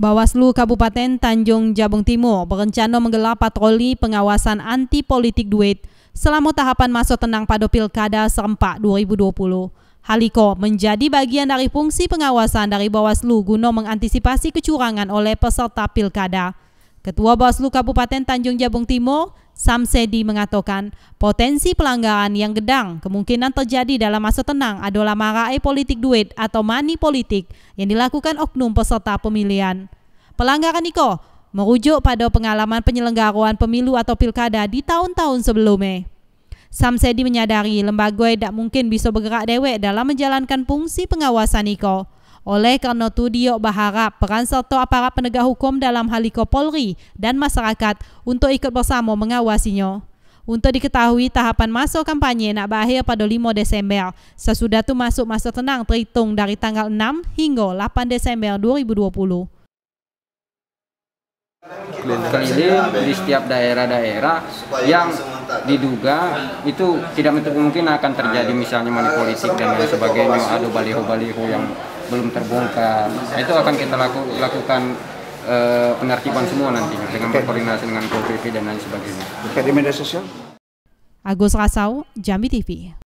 Bawaslu Kabupaten Tanjung Jabung Timur berencana menggelar patroli pengawasan anti politik duit selama tahapan masuk tenang pada Pilkada serempak 2020. Haliko menjadi bagian dari fungsi pengawasan dari Bawaslu guna mengantisipasi kecurangan oleh peserta Pilkada. Ketua Bawaslu Kabupaten Tanjung Jabung Timur, Samsedi mengatakan, potensi pelanggaran yang gedang kemungkinan terjadi dalam masa tenang adalah marai politik duit atau money politik yang dilakukan oknum peserta pemilihan. Pelanggaran Iko merujuk pada pengalaman penyelenggaraan pemilu atau pilkada di tahun-tahun sebelumnya. Samsedi menyadari lembaga tidak mungkin bisa bergerak dewek dalam menjalankan fungsi pengawasan Iko. Oleh karena itu, dia berharap peran serta aparat penegak hukum dalam haliko Polri dan masyarakat untuk ikut bersama mengawasinya. Untuk diketahui, tahapan masuk kampanye nak berakhir pada 5 Desember. Sesudah itu masuk masa tenang terhitung dari tanggal 6 hingga 8 Desember 2020. Kedudukan ini di setiap daerah-daerah yang diduga itu tidak mungkin akan terjadi misalnya manipolitik dan lain sebagainya, adu baliho-baliho yang belum terbongkar. Nah, itu akan kita laku, lakukan uh, eh, penertiban semua nanti dengan okay. koordinasi dengan KPP dan lain sebagainya. Oke, di media sosial. Agus Rasau, Jambi TV.